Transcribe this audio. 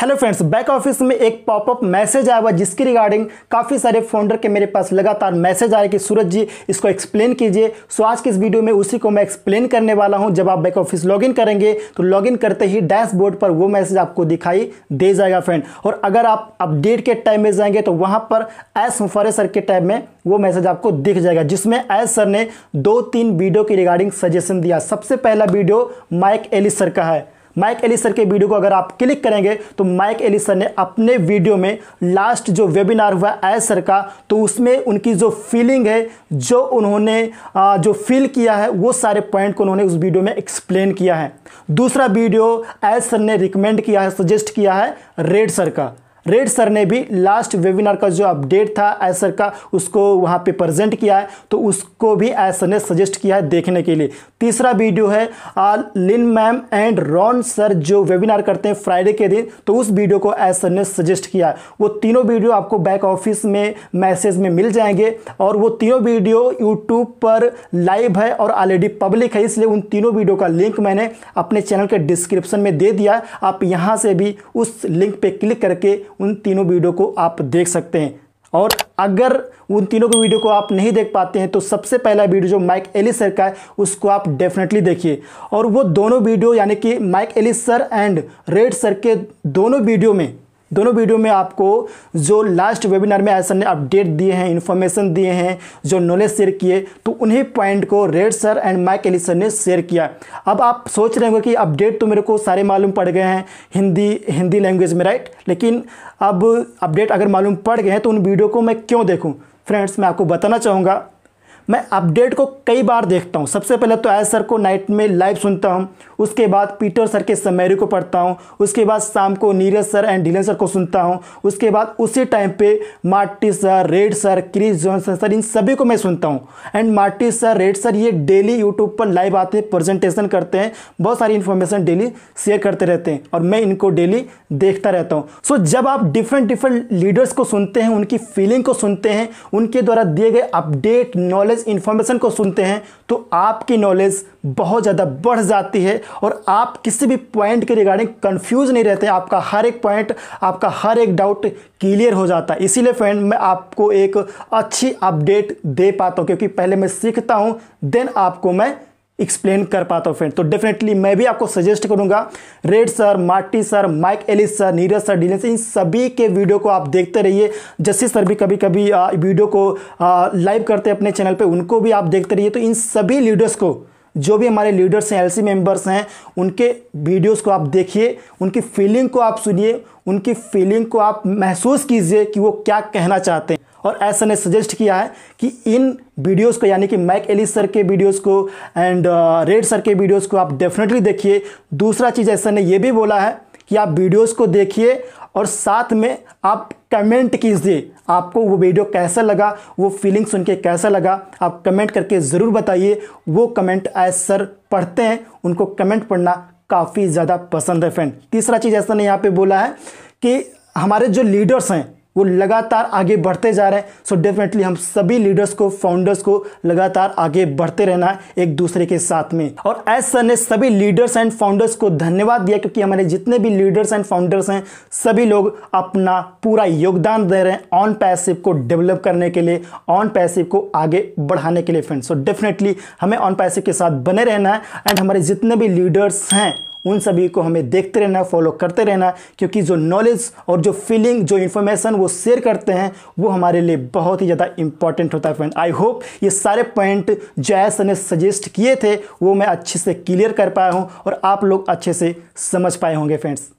hello friends back office में एक popup message आया हुआ जिसकी रिगार्डिंग काफ़ी सारे फाउंडर के मेरे पास लगातार मैसेज आए कि सूरज जी इसको एक्सप्लेन कीजिए सो आज के इस वीडियो में उसी को मैं एक्सप्लेन करने वाला हूं जब आप बैक ऑफिस लॉगिन करेंगे तो लॉगिन करते ही डैशबोर्ड पर वो मैसेज आपको दिखाई दे जाएगा फ्रेंड और अगर आप अपडेट के टाइम में जाएंगे तो वहाँ पर एस मुफारे सर के टाइम में वो मैसेज आपको दिख जाएगा जिसमें एस सर ने दो तीन वीडियो की रिगार्डिंग सजेशन दिया सबसे पहला वीडियो माइक एलिस सर का है माइक एलिसर के वीडियो को अगर आप क्लिक करेंगे तो माइक एलिसर ने अपने वीडियो में लास्ट जो वेबिनार हुआ आय सर का तो उसमें उनकी जो फीलिंग है जो उन्होंने जो फील किया है वो सारे पॉइंट को उन्होंने उस वीडियो में एक्सप्लेन किया है दूसरा वीडियो आय सर ने रिकमेंड किया है सजेस्ट किया है रेड सर का रेड सर ने भी लास्ट वेबिनार का जो अपडेट था एज सर का उसको वहाँ पे प्रेजेंट किया है तो उसको भी एज सर ने सजेस्ट किया है देखने के लिए तीसरा वीडियो है आ, Lynn ma'am and Ron sir जो वेबिनार करते हैं फ्राइडे के दिन तो उस वीडियो को एज सर ने सजेस्ट किया है वो तीनों वीडियो आपको बैक ऑफिस में मैसेज में मिल जाएंगे और वो तीनों वीडियो यूट्यूब पर लाइव है और ऑलरेडी पब्लिक है इसलिए उन तीनों वीडियो का लिंक मैंने अपने चैनल के डिस्क्रिप्शन में दे दिया आप यहाँ से भी उस लिंक पर क्लिक करके उन तीनों वीडियो को आप देख सकते हैं और अगर उन तीनों के वीडियो को आप नहीं देख पाते हैं तो सबसे पहला वीडियो जो माइक एलिस सर का है उसको आप डेफिनेटली देखिए और वो दोनों वीडियो यानी कि Mike Ellis sir and Red sir के दोनों वीडियो में दोनों वीडियो में आपको जो लास्ट वेबिनार में ऐसा ने अपडेट दिए हैं इन्फॉर्मेशन दिए हैं जो नॉलेज शेयर किए तो उन्हीं पॉइंट को Red sir and Mike Ellie sir ने शेयर किया अब आप सोच रहे होंगे कि अपडेट तो मेरे को सारे मालूम पड़ गए हैं हिंदी हिंदी लैंग्वेज में राइट लेकिन अब अपडेट अगर मालूम पड़ गए हैं तो उन वीडियो को मैं क्यों देखूँ फ्रेंड्स मैं आपको बताना चाहूँगा मैं अपडेट को कई बार देखता हूँ सबसे पहले तो आयत सर को नाइट में लाइव सुनता हूँ उसके बाद पीटर सर के समेरी को पढ़ता हूँ उसके बाद शाम को Neeraj sir and Dhillon sir को सुनता हूँ उसके बाद उसी टाइम पे Marty sir Red sir Chris Johnson sir इन सभी को मैं सुनता हूँ and Marty sir Red sir ये डेली यूट्यूब पर लाइव आते हैं प्रजेंटेशन करते हैं बहुत सारी इन्फॉर्मेशन डेली शेयर करते रहते हैं और मैं इनको डेली देखता रहता हूँ सो so, जब आप डिफरेंट डिफरेंट लीडर्स को सुनते हैं उनकी फीलिंग को सुनते हैं उनके द्वारा दिए गए अपडेट नॉलेज नॉलेज इन्फॉर्मेशन को सुनते हैं तो आपकी नॉलेज बहुत ज़्यादा बढ़ जाती है और आप किसी भी पॉइंट के रिगार्डिंग कंफ्यूज नहीं रहते आपका हर एक पॉइंट आपका हर एक डाउट क्लियर हो जाता है इसीलिए फ्रेंड मैं आपको एक अच्छी अपडेट दे पाता हूँ क्योंकि पहले मैं सीखता हूँ देन आपको मैं एक्सप्लेन कर पाता हूँ फ्रेंड तो डेफिनेटली मैं भी आपको सजेस्ट करूंगा Red sir Marty sir Mike Ellis sir Neeraj sir डीलेंस इन सभी के वीडियो को आप देखते रहिए जस्टिस सर भी कभी कभी वीडियो को लाइव करते हैं अपने चैनल पे उनको भी आप देखते रहिए तो इन सभी लीडर्स को जो भी हमारे लीडर्स हैं एलसी मेंबर्स हैं उनके वीडियोस को आप देखिए उनकी फीलिंग को आप सुनिए उनकी फीलिंग को आप महसूस कीजिए कि वो क्या कहना चाहते हैं और ऐसा ने सजेस्ट किया है कि इन वीडियोस को यानी कि मैक एलिस सर के वीडियोस को एंड रेड सर के वीडियोस को आप डेफिनेटली देखिए दूसरा चीज़ ऐसा ने ये भी बोला है कि आप वीडियोस को देखिए और साथ में आप कमेंट कीजिए आपको वो वीडियो कैसा लगा वो फीलिंग सुन के कैसा लगा आप कमेंट करके ज़रूर बताइए वो कमेंट एज सर पढ़ते हैं उनको कमेंट पढ़ना काफ़ी ज़्यादा पसंद है फ्रेंड तीसरा चीज़ ऐसा ने यहाँ पे बोला है कि हमारे जो लीडर्स हैं वो लगातार आगे बढ़ते जा रहे हैं सो so डेफिनेटली हम सभी लीडर्स को फाउंडर्स को लगातार आगे बढ़ते रहना है एक दूसरे के साथ में और एस सर ने सभी लीडर्स एंड फाउंडर्स को धन्यवाद दिया क्योंकि हमारे जितने भी लीडर्स एंड फाउंडर्स हैं सभी लोग अपना पूरा योगदान दे रहे हैं ऑन पैसिव को डेवलप करने के लिए ऑन पैसिव को आगे बढ़ाने के लिए फ्रेंड्स सो डेफिनेटली हमें ऑन पैसिव के साथ बने रहना है एंड हमारे जितने भी लीडर्स हैं उन सभी को हमें देखते रहना फॉलो करते रहना क्योंकि जो नॉलेज और जो फीलिंग जो इन्फॉर्मेशन वो शेयर करते हैं वो हमारे लिए बहुत ही ज़्यादा इंपॉर्टेंट होता है फ्रेंड आई होप ये सारे पॉइंट जया ने सजेस्ट किए थे वो मैं अच्छे से क्लियर कर पाया हूँ और आप लोग अच्छे से समझ पाए होंगे फ्रेंड्स